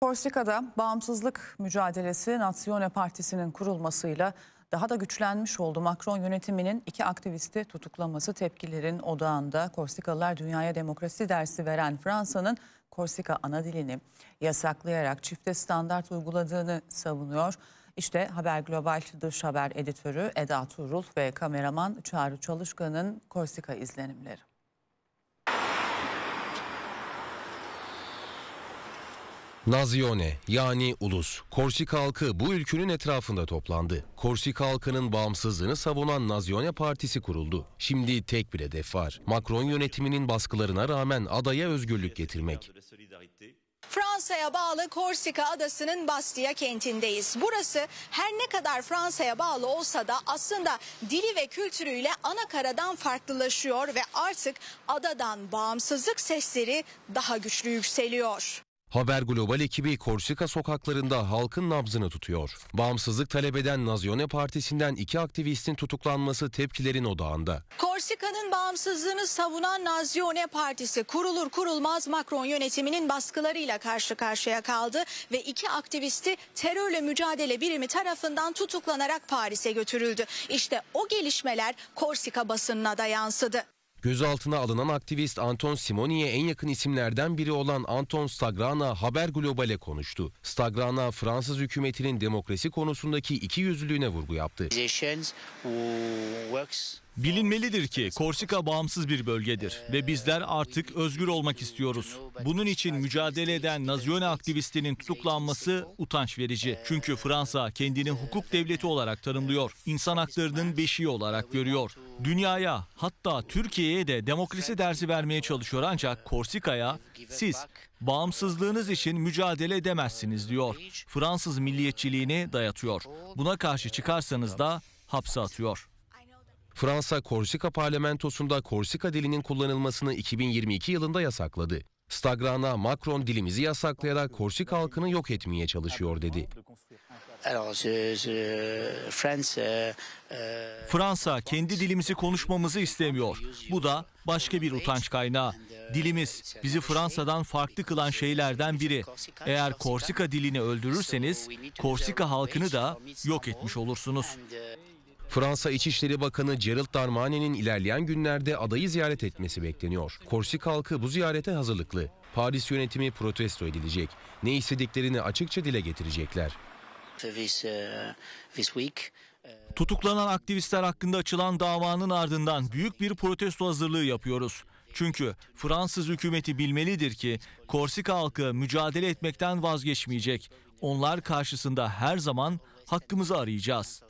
Korsika'da bağımsızlık mücadelesi Nasyone Partisi'nin kurulmasıyla daha da güçlenmiş oldu. Macron yönetiminin iki aktivisti tutuklaması tepkilerin odağında. Korsikalılar dünyaya demokrasi dersi veren Fransa'nın Korsika ana dilini yasaklayarak çifte standart uyguladığını savunuyor. İşte Haber Global Dış Haber editörü Eda Tuğrul ve kameraman Çağrı Çalışkan'ın Korsika izlenimleri. Nazione yani ulus, Korsik halkı bu ülkünün etrafında toplandı. Korsik halkının bağımsızlığını savunan Nazione Partisi kuruldu. Şimdi tek bir hedef var. Macron yönetiminin baskılarına rağmen adaya özgürlük getirmek. Fransa'ya bağlı Korsika adasının Bastia kentindeyiz. Burası her ne kadar Fransa'ya bağlı olsa da aslında dili ve kültürüyle ana karadan farklılaşıyor ve artık adadan bağımsızlık sesleri daha güçlü yükseliyor. Haber Global ekibi Korsika sokaklarında halkın nabzını tutuyor. Bağımsızlık talep eden Nazione Partisi'nden iki aktivistin tutuklanması tepkilerin odağında. Korsika'nın bağımsızlığını savunan Nazione Partisi kurulur kurulmaz Macron yönetiminin baskılarıyla karşı karşıya kaldı ve iki aktivisti terörle mücadele birimi tarafından tutuklanarak Paris'e götürüldü. İşte o gelişmeler Korsika basınına da yansıdı. Gözaltına alınan aktivist Anton Simoni'ye en yakın isimlerden biri olan Anton Stagrana Haber Global'e konuştu. Stagrana Fransız hükümetinin demokrasi konusundaki iki yüzlülüğüne vurgu yaptı. Bilinmelidir ki Korsika bağımsız bir bölgedir ve bizler artık özgür olmak istiyoruz. Bunun için mücadele eden Nazione aktivistinin tutuklanması utanç verici. Çünkü Fransa kendini hukuk devleti olarak tanımlıyor. İnsan haklarının beşiği olarak görüyor. Dünyaya hatta Türkiye'ye de demokrasi dersi vermeye çalışıyor ancak Korsika'ya siz bağımsızlığınız için mücadele edemezsiniz diyor. Fransız milliyetçiliğini dayatıyor. Buna karşı çıkarsanız da hapse atıyor. Fransa Korsika parlamentosunda Korsika dilinin kullanılmasını 2022 yılında yasakladı. Stagrana Macron dilimizi yasaklayarak Korsika halkını yok etmeye çalışıyor dedi. Euh, Fransa kendi dilimizi konuşmamızı istemiyor. Bu da başka bir utanç kaynağı. Dilimiz bizi Fransa'dan farklı kılan şeylerden biri. Eğer Korsika dilini öldürürseniz Korsika halkını da yok etmiş olursunuz. Fransa İçişleri Bakanı Gerald Darmanin'in ilerleyen günlerde adayı ziyaret etmesi bekleniyor. Korsik halkı bu ziyarete hazırlıklı. Paris yönetimi protesto edilecek. Ne istediklerini açıkça dile getirecekler. Tutuklanan aktivistler hakkında açılan davanın ardından büyük bir protesto hazırlığı yapıyoruz. Çünkü Fransız hükümeti bilmelidir ki Korsika halkı mücadele etmekten vazgeçmeyecek. Onlar karşısında her zaman hakkımızı arayacağız.